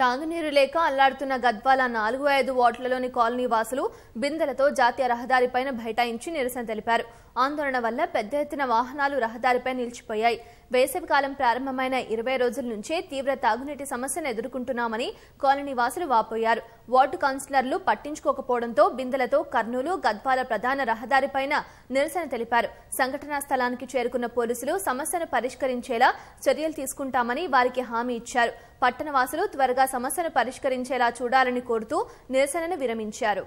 తాగునీరు లేక అల్లాడుతున్న గద్వాల నాలుగు ఐదు వార్డులలోని కాలనీ వాసులు బిందెలతో జాతీయ రహదారిపైన బైఠాయించి నిరసన తెలిపారు ఆందోళన వల్ల పెద్ద ఎత్తున వాహనాలు రహదారిపై నిలిచిపోయాయి వేసవికాలం ప్రారంభమైన ఇరవై రోజుల నుంచే తీవ్ర తాగునీటి సమస్యను ఎదుర్కొంటున్నామని కాలనీ వాసులు వాపోయారు వార్డు కౌన్సిలర్లు పట్టించుకోకపోవడంతో బిందెలతో కర్నూలు గద్వాల ప్రధాన రహదారిపైన నిరసన తెలిపారు సంఘటనా స్థలానికి చేరుకున్న పోలీసులు సమస్యను పరిష్కరించేలా చర్యలు తీసుకుంటామని వారికి హామీ ఇచ్చారు పట్టణవాసులు త్వరగా సమస్యను పరిష్కరించేలా చూడాలని కోరుతూ నిరసనను విరమించారు